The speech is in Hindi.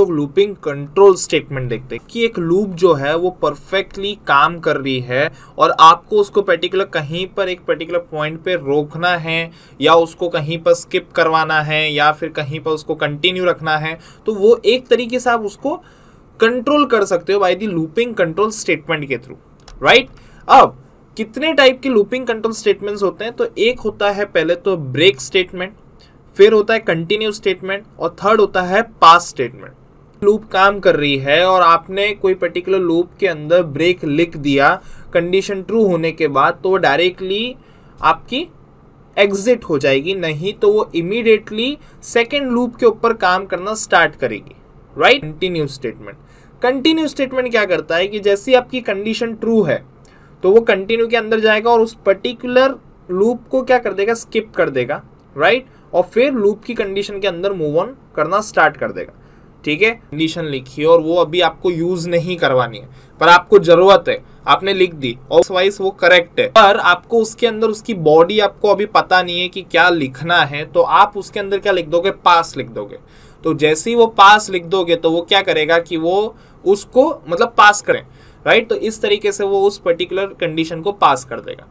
लोग लूपिंग कंट्रोल स्टेटमेंट देखते हैं कि एक लूप जो है वो परफेक्टली काम कर रही है और आपको उसको पर्टिकुलर कहीं पर एक पर्टिकुलर पॉइंट पे रोकना है या उसको कहीं पर स्किप करवाना है या फिर कहीं पर उसको कंटिन्यू रखना है तो वो एक तरीके से आप उसको कंट्रोल कर सकते हो by the looping control statement के थ्रू राइट अब कितने टाइप के लूपिंग कंट्रोल स्टेटमेंट्स होते हैं तो एक होता है पहले तो ब्रेक स्टेटमेंट फिर होता है कंटिन्यू स्टेटमेंट और थर्ड होता है पास स्टेटमेंट लूप काम कर रही है और आपने कोई पर्टिकुलर लूप के अंदर ब्रेक लिख दिया कंडीशन ट्रू होने के बाद तो डायरेक्टली आपकी एग्जिट हो जाएगी नहीं तो वो इमीडिएटली सेकेंड लूप के ऊपर काम करना स्टार्ट करेगी right continue statement continue statement क्या करता है कि जैसी आपकी कंडीशन ट्रू है तो वो कंटिन्यू के अंदर जाएगा और उस पर्टिकुलर लूप को क्या कर देगा स्किप कर देगा राइट right? और फिर लूप की कंडीशन के अंदर मूव ऑन करना स्टार्ट कर देगा ठीक है कंडीशन लिखी है और वो अभी आपको यूज नहीं करवानी है पर आपको जरूरत है आपने लिख दी और वाइज वो करेक्ट है पर आपको उसके अंदर उसकी बॉडी आपको अभी पता नहीं है कि क्या लिखना है तो आप उसके अंदर क्या लिख दोगे पास लिख दोगे तो जैसे ही वो पास लिख दोगे तो वो क्या करेगा कि वो उसको मतलब पास करें राइट तो इस तरीके से वो उस पर्टिकुलर कंडीशन को पास कर देगा